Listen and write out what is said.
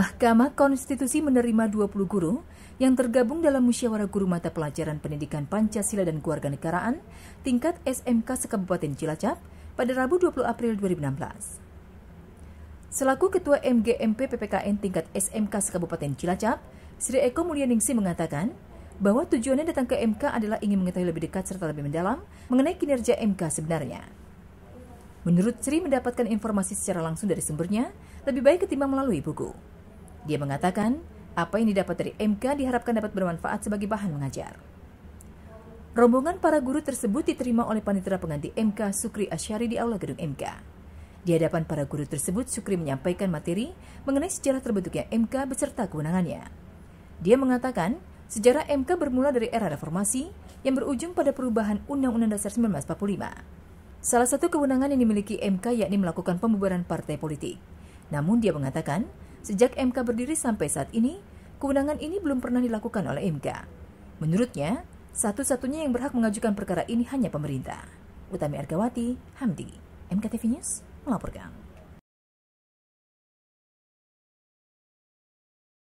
Mahkamah Konstitusi menerima 20 guru yang tergabung dalam musyawarah guru mata pelajaran pendidikan Pancasila dan Keluarga Negaraan tingkat SMK Sekabupaten Cilacap pada Rabu 20 April 2016. Selaku Ketua MGMP PPKN tingkat SMK Sekabupaten Cilacap, Sri Eko Mulyaningsih mengatakan bahwa tujuannya datang ke MK adalah ingin mengetahui lebih dekat serta lebih mendalam mengenai kinerja MK sebenarnya. Menurut Sri mendapatkan informasi secara langsung dari sumbernya, lebih baik ketimbang melalui buku. Dia mengatakan, apa yang didapat dari MK diharapkan dapat bermanfaat sebagai bahan mengajar. Rombongan para guru tersebut diterima oleh panitera pengganti MK Sukri Asyari di aula gedung MK. Di hadapan para guru tersebut, Sukri menyampaikan materi mengenai sejarah terbentuknya MK beserta kewenangannya. Dia mengatakan, sejarah MK bermula dari era reformasi yang berujung pada perubahan Undang-Undang Dasar 1945. Salah satu kewenangan yang dimiliki MK yakni melakukan pembubaran partai politik. Namun dia mengatakan, Sejak MK berdiri sampai saat ini, kewenangan ini belum pernah dilakukan oleh MK. Menurutnya, satu-satunya yang berhak mengajukan perkara ini hanya pemerintah. Utami Argawati, Hamdi, MKTV News melaporkan.